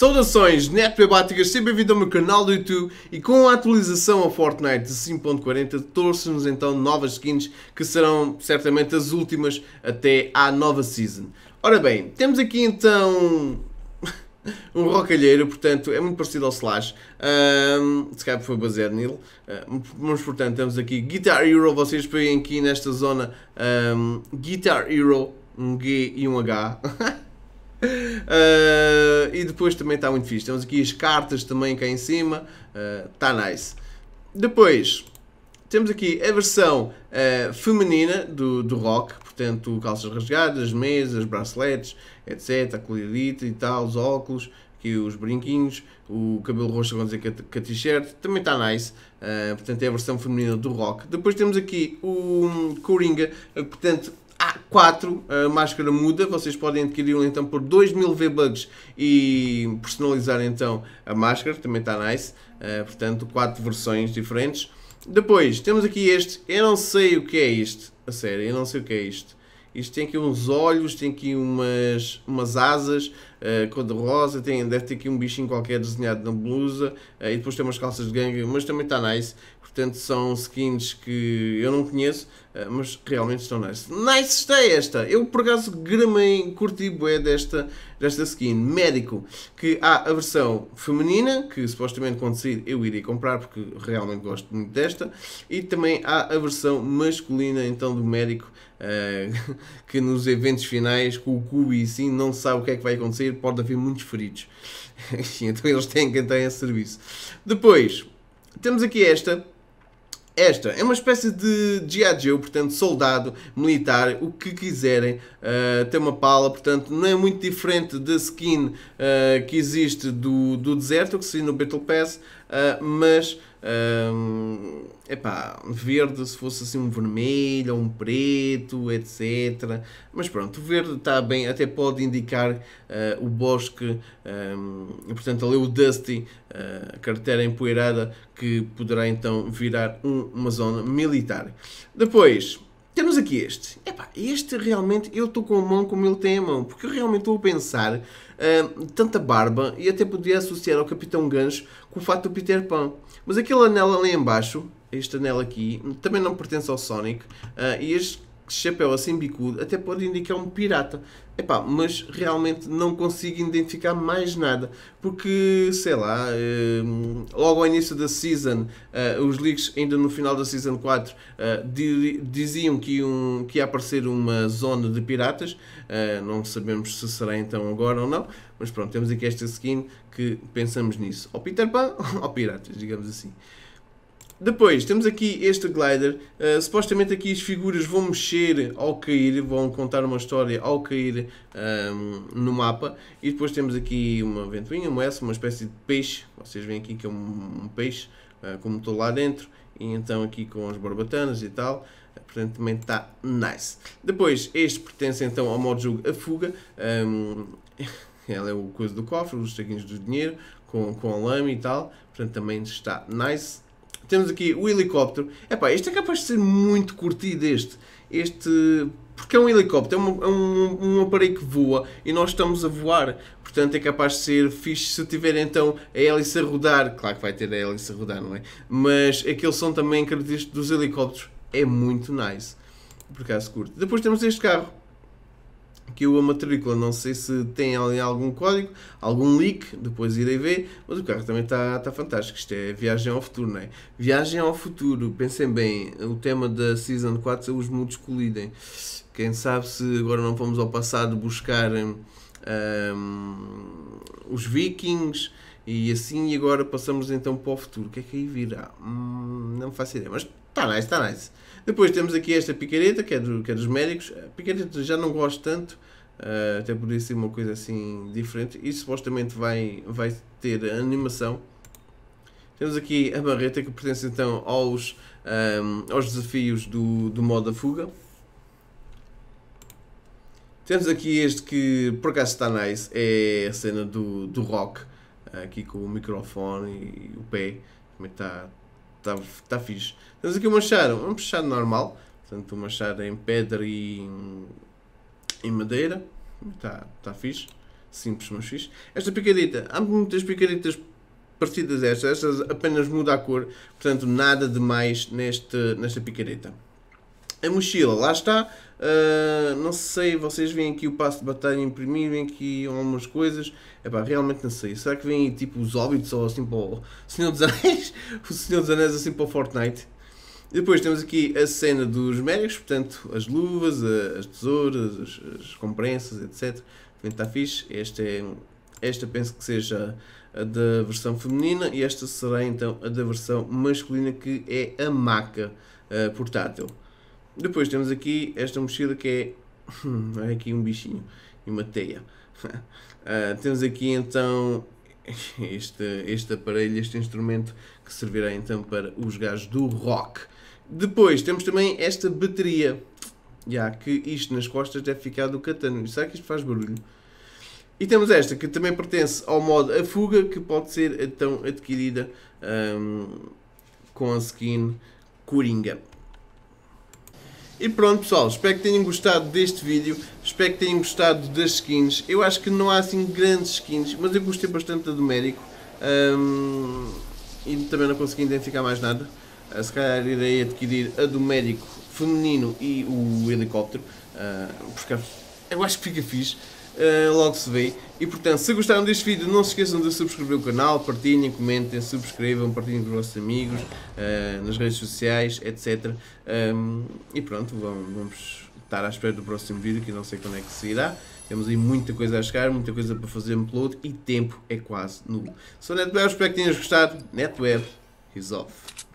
Saudações netbebáticas, seja bem-vindo é ao meu canal do YouTube e com a atualização a Fortnite de 5.40 torce-nos então novas skins que serão certamente as últimas até à nova season. Ora bem, temos aqui então um rocalheiro, portanto é muito parecido ao Slash, um, se calhar foi baseado nele, mas portanto temos aqui Guitar Hero, vocês veem aqui nesta zona um, Guitar Hero, um G e um H. Uh, e depois também está muito fixe. Temos aqui as cartas também cá em cima. Está eh, uh, nice. Depois, temos aqui a versão uh, feminina do, do rock. Portanto, calças rasgadas, mesas, braceletes, etc. A colherita e tal, os óculos. Aqui os brinquinhos, o cabelo roxo, vamos dizer que a t-shirt, também está nice. portanto, é a versão feminina do rock. Depois temos aqui o um, Coringa, portanto, 4 a máscara muda, vocês podem adquiri um então por 2000 v bugs e personalizar então a máscara, também está nice, uh, portanto 4 versões diferentes. Depois, temos aqui este, eu não sei o que é isto, a sério, eu não sei o que é isto. Isto tem aqui uns olhos, tem aqui umas, umas asas, eh, cor-de-rosa, tem, deve ter aqui um bichinho qualquer desenhado na blusa uh, e depois tem umas calças de gangue, mas também está nice. Portanto, são skins que eu não conheço, uh, mas realmente estão nice. Nice está esta! Eu, por acaso, gramei, curti bué desta, desta skin. Médico, que há a versão feminina, que supostamente quando sair eu iria comprar, porque realmente gosto muito desta. E também há a versão masculina, então, do médico, que nos eventos finais, com o e sim, não sabe o que é que vai acontecer, acontecer, pode haver muitos feridos. então eles têm que entrar em serviço. Depois, temos aqui esta. Esta é uma espécie de G.I. Joe, portanto, soldado, militar, o que quiserem. Uh, tem uma pala, portanto, não é muito diferente da skin uh, que existe do, do deserto, que se no Battle Pass, uh, mas um, epá, verde se fosse assim um vermelho ou um preto, etc. Mas pronto, o verde está bem, até pode indicar uh, o bosque, um, portanto ali o Dusty, uh, a carteira empoeirada, que poderá então virar um, uma zona militar. Depois, temos aqui este. Epá, este realmente eu estou com a mão como ele tem a mão, porque eu realmente estou a pensar uh, tanta barba e até podia associar ao Capitão Gancho com o fato do Peter Pan. Mas aquele anel ali embaixo, este anel aqui, também não pertence ao Sonic, uh, e este chapéu assim bicudo até pode indicar um pirata. Epá, mas realmente não consigo identificar mais nada. Porque, sei lá, hum, logo ao início da season, eh, os leaks ainda no final da season 4 eh, diziam que, um, que ia aparecer uma zona de piratas. Eh, não sabemos se será então agora ou não. Mas pronto, temos aqui esta skin que pensamos nisso. Ou Peter Pan ou piratas, digamos assim. Depois, temos aqui este glider. Uh, supostamente aqui as figuras vão mexer ao cair, vão contar uma história ao cair um, ehm, no mapa. E depois temos aqui uma ventoinha, uma S, uma espécie de peixe. Vocês veem aqui que é um, um peixe, uh, eh, como estou lá dentro. E então aqui com as barbatanas e tal. portanto, também está nice. Depois, este pertence então ao modo jogo A Fuga. Um, ehm, ela é o coisa do cofre, os taguinhos do dinheiro, com, com a lama e tal. Portanto, também está nice. Temos aqui o helicóptero. Epá, este é capaz de ser muito curtido este. Este... Porque é um helicóptero, é, um, é um, um aparelho que voa e nós estamos a voar. Portanto, é capaz de ser fixe se tiver então a hélice a rodar. Claro que vai ter a hélice a rodar, não é? Mas aquele som também característico dos helicópteros é muito nice. Por acaso curto. Depois temos este carro que a matrícula, não sei se tem ali algum código, algum leak, depois irei ver, mas o carro também está tá fantástico, isto é viagem ao futuro, não é? Viagem ao futuro, pensem bem, o tema da Season 4 são os mundos colidem, quem sabe se agora não fomos ao passado buscar um, hum, os vikings, e assim, e agora passamos então para o futuro. O que é que aí virá? Hum, não faço ideia, mas está nice, está nice. Depois temos aqui esta picareta, que é, do, que é dos médicos. A picareta já não gosto tanto, uh, até poderia ser uma coisa assim diferente. E supostamente vai, vai ter animação. Temos aqui a barreta, que pertence então aos, um, ehm, aos desafios do, do modo da fuga. Temos aqui este que por acaso está nice, é a cena do, do rock aqui com o microfone e o pé, também está tá, tá fixe. Temos aqui o machado, um machado normal, portanto, um machado em pedra e em madeira, é está tá fixe, simples mas fixe. Esta picareta, há muitas picaretas partidas estas, estas apenas muda a cor, portanto, nada de mais neste, nesta picareta. A mochila, lá está. Uh, não sei, vocês veem aqui o passo de batalha imprimir, vêm aqui algumas coisas. é pá, realmente não sei. Será que vem aí, tipo os óbitos ou assim para o Senhor dos Anéis? o Senhor dos Anéis assim para o Fortnite? Depois temos aqui a cena dos médicos, portanto, as luvas, as tesouras, as, as comprensas, etc. Também está fixe. Esta, é, esta penso que seja a da versão feminina e esta será então a da versão masculina que é a maca uh, portátil. Depois temos aqui esta mochila que é. é aqui um bichinho e uma teia. Uh, temos aqui então este, este aparelho, este instrumento que servirá então para os gajos do rock. Depois temos também esta bateria. Já que isto nas costas deve ficar do catano. Será que isto faz barulho? E temos esta que também pertence ao modo A Fuga, que pode ser então adquirida um, com a skin Coringa. E pronto pessoal, espero que tenham gostado deste vídeo, espero que tenham gostado das skins. Eu acho que não há assim grandes skins, mas eu gostei bastante da do médico. Um, e também não consegui identificar mais nada. Ah, se calhar irei é adquirir a do médico feminino e o helicóptero. Uh, porque eu acho que fica fixe. Uh, logo se vê. E portanto, se gostaram deste vídeo, não se esqueçam de subscrever o canal, partilhem, comentem, subscrevam, partilhem com os vossos amigos, uh, nas redes sociais, etc. Um, ehm, e pronto, vamos, vamos, estar à espera do próximo vídeo, que não sei quando é que se irá. Temos aí muita coisa a chegar, muita coisa para fazer upload e tempo é quase nulo. Sou NetWeb, espero que tenhas gostado. NetWeb is off.